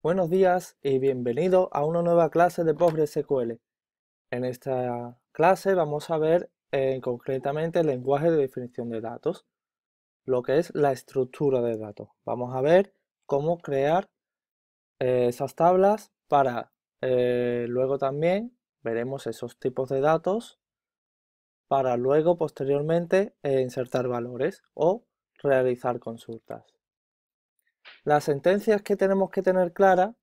Buenos días y bienvenido a una nueva clase de PostgreSQL. En esta clase vamos a ver eh, concretamente el lenguaje de definición de datos, lo que es la estructura de datos. Vamos a ver cómo crear eh, esas tablas para eh, luego también veremos esos tipos de datos para luego posteriormente insertar valores o realizar consultas. Las sentencias que tenemos que tener claras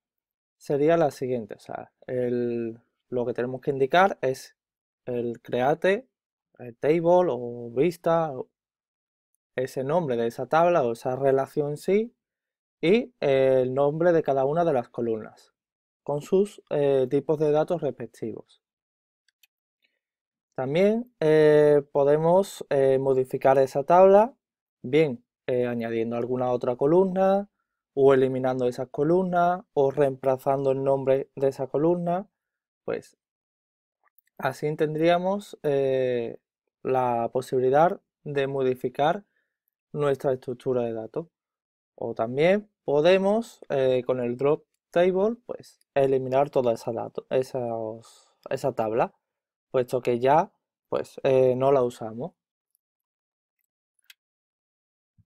serían las siguientes. lo que tenemos que indicar es el create, table o vista, ese nombre de esa tabla o esa relación sí y el nombre de cada una de las columnas con sus eh, tipos de datos respectivos. También eh, podemos eh, modificar esa tabla, bien añadiendo alguna otra columna, o eliminando esas columnas o reemplazando el nombre de esa columna, pues así tendríamos eh, la posibilidad de modificar nuestra estructura de datos. O también podemos eh, con el drop table pues eliminar toda esa, dato, esa tabla, puesto que ya pues eh, no la usamos.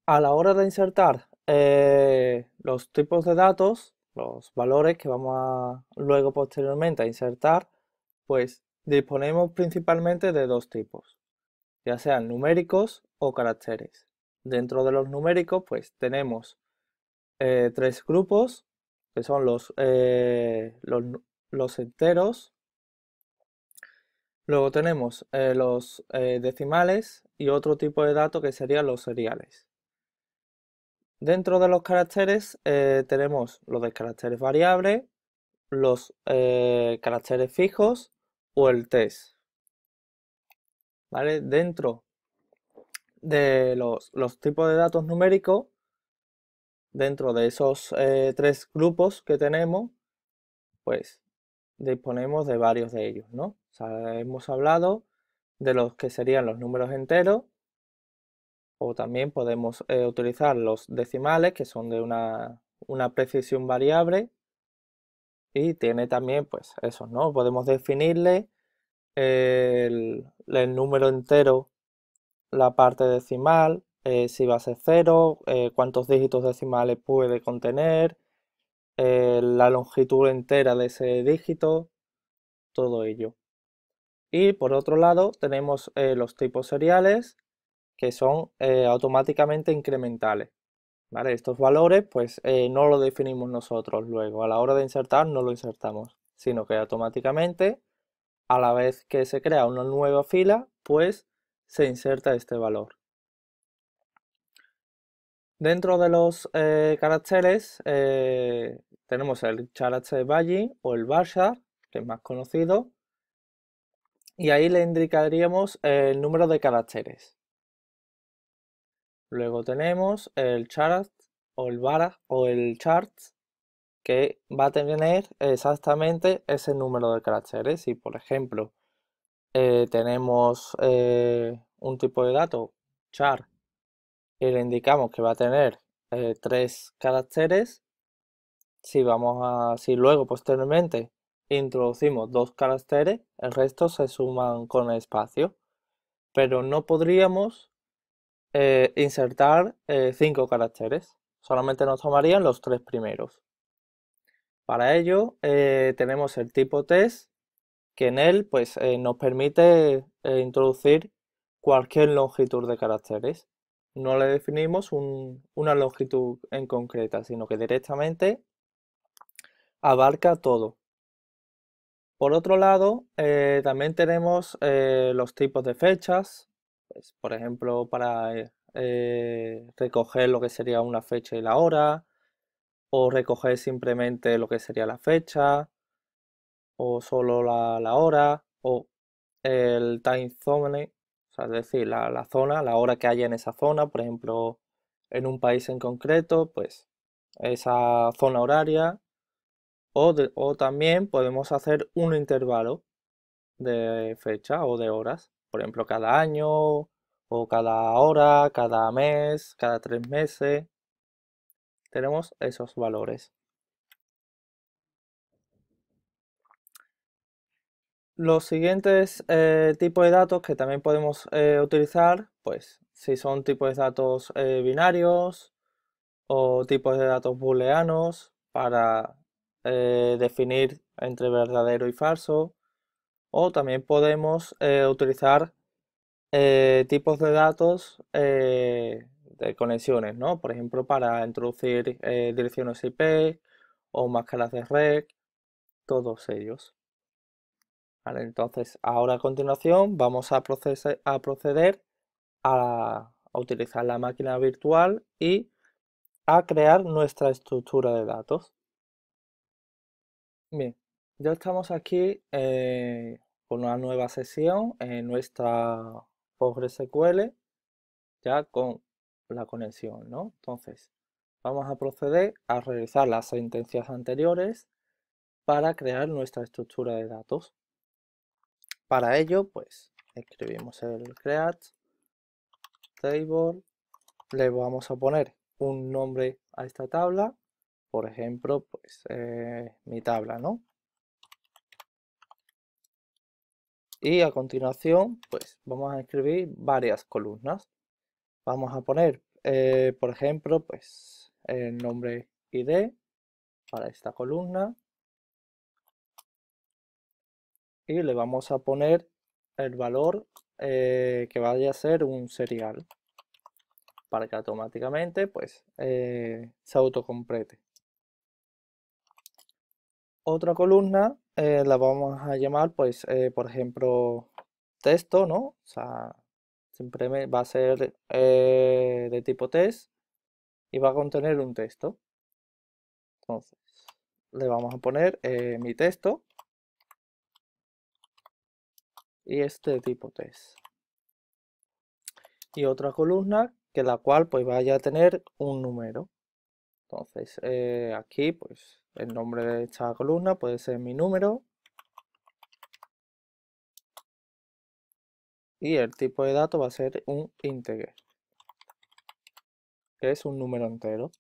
A la hora de insertar eh, los tipos de datos, los valores que vamos a luego posteriormente a insertar, pues disponemos principalmente de dos tipos, ya sean numéricos o caracteres. Dentro de los numéricos, pues tenemos eh, tres grupos, que son los, eh, los, enteros, Luego tenemos los decimales y otro tipo de datos que serían los seriales. Dentro de los caracteres eh, tenemos los de caracteres variables, los eh, caracteres fijos o el test. Dentro de los, tipos de datos numéricos, dentro de esos eh, tres grupos que tenemos, pues disponemos de varios de ellos, ¿no? hemos hablado de los que serían los números enteros, o también podemos eh, utilizar los decimales que son de una, precisión variable y tiene también pues eso, ¿no? Podemos definirle el, número entero, la parte decimal, eh, si va a ser cero, eh, cuántos dígitos decimales puede contener, la longitud entera de ese dígito, todo ello. Y por otro lado tenemos los tipos seriales que son eh, automáticamente incrementales. Estos valores pues eh, no lo definimos nosotros luego, a la hora de insertar no lo insertamos, sino que automáticamente a la vez que se crea una nueva fila pues se inserta este valor. Dentro de los eh, caracteres tenemos el character value o el varchar, que es más conocido, y ahí le indicaríamos el número de caracteres. Luego tenemos el chart o el vara o el chart que va a tener exactamente ese número de caracteres. Si por ejemplo eh, tenemos eh, un tipo de dato char y le indicamos que va a tener eh, tres caracteres, si vamos a, si luego posteriormente introducimos dos caracteres, el resto se suman con espacio. Pero no podríamos eh, insertar eh, cinco caracteres. Solamente nos tomarían los tres primeros. Para ello eh, tenemos el tipo test, que en él pues, nos permite introducir cualquier longitud de caracteres. No le definimos una longitud en concreta, sino que directamente abarca todo. Por otro lado, también tenemos los tipos de fechas, pues, por ejemplo, para eh, eh, recoger lo que sería una fecha y la hora, o recoger simplemente lo que sería la fecha, o solo la, hora, o el time zone, es decir, la, zona, la hora que haya en esa zona, por ejemplo, en un país en concreto, pues esa zona horaria, o también podemos hacer un intervalo de fecha o de horas por ejemplo, cada año, o cada hora, cada mes, cada tres meses. Tenemos esos valores. Los siguientes eh, tipos de datos que también podemos eh, utilizar, pues si son tipos de datos eh, binarios o tipos de datos booleanos para definir entre verdadero y falso, o también podemos eh, utilizar eh, tipos de datos eh, de conexiones, ¿no? Por ejemplo, para introducir direcciones IP o máscaras de red, todos ellos. entonces, ahora a continuación vamos a, a proceder a utilizar la máquina virtual y a crear nuestra estructura de datos. Bien, ya estamos aquí eh, con una nueva sesión en nuestra PostgreSQL, ya con la conexión, ¿no? Entonces, vamos a proceder a realizar las sentencias anteriores para crear nuestra estructura de datos. Para ello, pues, escribimos el create table, le vamos a poner un nombre a esta tabla, por ejemplo, pues, eh, mi tabla, ¿no? Y a continuación, pues vamos a escribir varias columnas. Vamos a poner, eh, por ejemplo, pues el nombre ID para esta columna. Y le vamos a poner el valor eh, que vaya a ser un serial para que automáticamente pues eh, se autocomplete otra columna eh, la vamos a llamar, pues, eh, por ejemplo, texto, ¿no? O sea, siempre va a ser eh, de tipo test y va a contener un texto. Entonces, le vamos a poner mi texto y este tipo test. Y otra columna que la cual pues vaya a tener un número. Entonces, eh, aquí, pues, el nombre de esta columna puede ser mi número. Y el tipo de dato va a ser un integer, que es un número entero.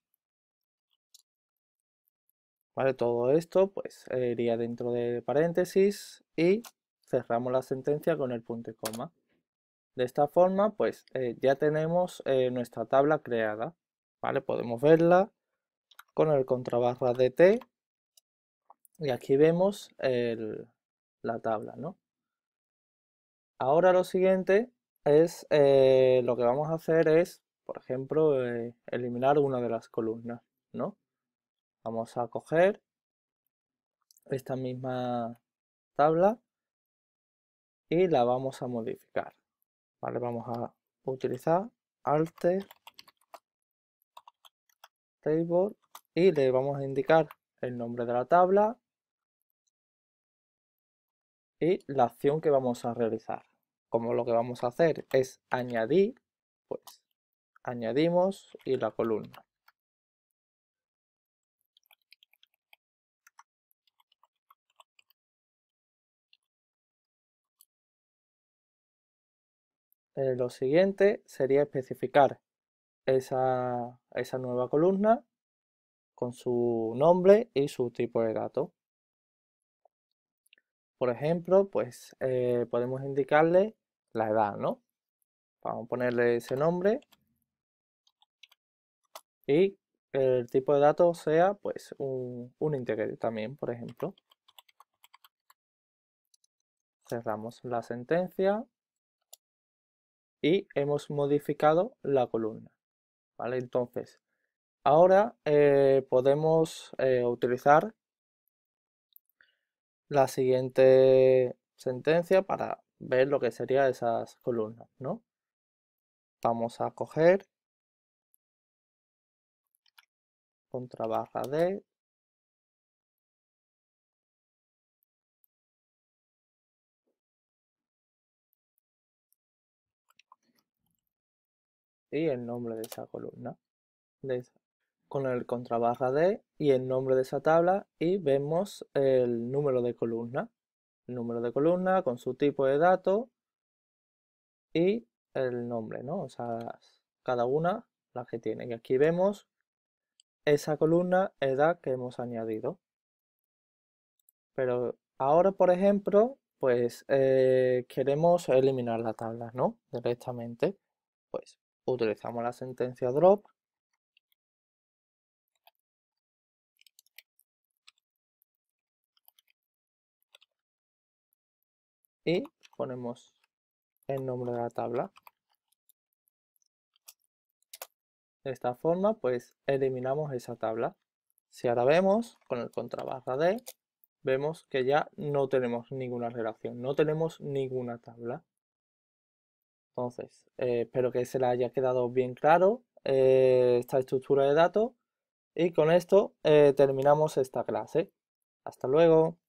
Vale, todo esto pues iría dentro de paréntesis y cerramos la sentencia con el punto y coma. De esta forma, pues eh, ya tenemos eh, nuestra tabla creada. ¿vale? Podemos verla con el contrabarra de T y aquí vemos la tabla, ¿no? Ahora lo siguiente es, eh, lo que vamos a hacer es, por ejemplo, eh, eliminar una de las columnas, ¿no? Vamos a coger esta misma tabla y la vamos a modificar, ¿vale? Vamos a utilizar alter table y le vamos a indicar el nombre de la tabla y la acción que vamos a realizar. Como lo que vamos a hacer es añadir, pues añadimos y la columna. Eh, lo siguiente sería especificar esa nueva columna con su nombre y su tipo de dato. Por ejemplo, pues eh, podemos indicarle la edad, ¿no? Vamos a ponerle ese nombre y el tipo de dato sea pues un, un integer también, por ejemplo. Cerramos la sentencia y hemos modificado la columna. ¿Vale? Entonces, Ahora eh, podemos eh, utilizar la siguiente sentencia para ver lo que sería esas columnas, ¿no? Vamos a coger contra barra D y el nombre de esa columna, de con el contrabarra D y el nombre de esa tabla y vemos el número de columna. El número de columna con su tipo de dato y el nombre, ¿no? O sea, cada una la que tiene. Y aquí vemos esa columna edad que hemos añadido. Pero ahora, por ejemplo, pues eh, queremos eliminar la tabla, ¿no? Directamente. Pues utilizamos la sentencia drop y ponemos el nombre de la tabla. De esta forma, pues eliminamos esa tabla. Si ahora vemos, con el contrabarra D, vemos que ya no tenemos ninguna relación, no tenemos ninguna tabla. Entonces, eh, espero que se le haya quedado bien claro eh, esta estructura de datos. Y con esto eh, terminamos esta clase. Hasta luego.